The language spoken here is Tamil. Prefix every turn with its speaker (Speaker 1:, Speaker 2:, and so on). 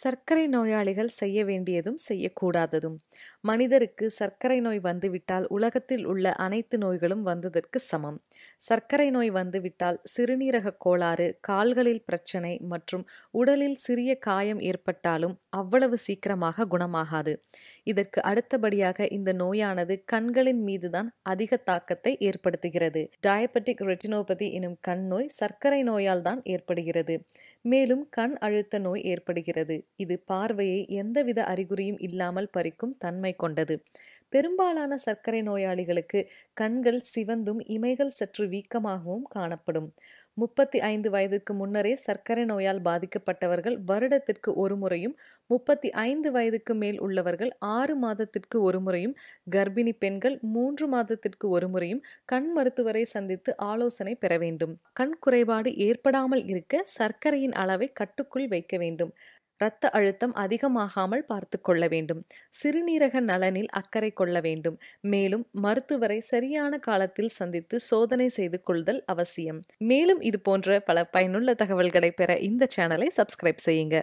Speaker 1: சர்க்கரை நோயாளிகள் செய்ய வேண்டியதும் செய்யக்கூடாததும் மனிதருக்கு சர்க்கரை நோய் வந்துவிட்டால் உலகத்தில் உள்ள அனைத்து நோய்களும் வந்ததற்கு சமம் சர்க்கரை நோய் வந்துவிட்டால் சிறுநீரக கோளாறு கால்களில் பிரச்சனை மற்றும் உடலில் சிறிய காயம் ஏற்பட்டாலும் அவ்வளவு சீக்கிரமாக குணமாகாது இதற்கு அடுத்தபடியாக இந்த நோயானது கண்களின் மீதுதான் அதிக தாக்கத்தை ஏற்படுத்துகிறது டயபெட்டிக் ரெட்டினோபதி எனும் கண் நோய் சர்க்கரை நோயால் தான் ஏற்படுகிறது மேலும் கண் அழுத்த நோய் ஏற்படுகிறது இது பார்வையை எந்தவித அறிகுறியும் இல்லாமல் பறிக்கும் தன்மை கொண்டது பெரும்பாலான சர்க்கரை நோயாளிகளுக்கு கண்கள் சிவந்தும் இமைகள் சற்று வீக்கமாகவும் காணப்படும் முப்பத்தி ஐந்து வயதுக்கு முன்னரே சர்க்கரை நோயால் பாதிக்கப்பட்டவர்கள் வருடத்திற்கு ஒரு முறையும் முப்பத்தி ஐந்து வயதுக்கு மேல் உள்ளவர்கள் ஆறு மாதத்திற்கு ஒரு முறையும் கர்ப்பிணி பெண்கள் மூன்று மாதத்திற்கு ஒரு முறையும் கண் மருத்துவரை சந்தித்து ஆலோசனை பெற வேண்டும் கண் குறைபாடு ஏற்படாமல் இருக்க சர்க்கரையின் அளவை கட்டுக்குள் வைக்க வேண்டும் இரத்த அழுத்தம் அதிகமாகாமல் பார்த்து கொள்ள வேண்டும் சிறுநீரக நலனில் அக்கறை கொள்ள வேண்டும் மேலும் மருத்துவரை சரியான காலத்தில் சந்தித்து சோதனை செய்து கொள்தல் அவசியம் மேலும் இது போன்ற பல பயனுள்ள தகவல்களை பெற இந்த சேனலை சப்ஸ்கிரைப் செய்யுங்க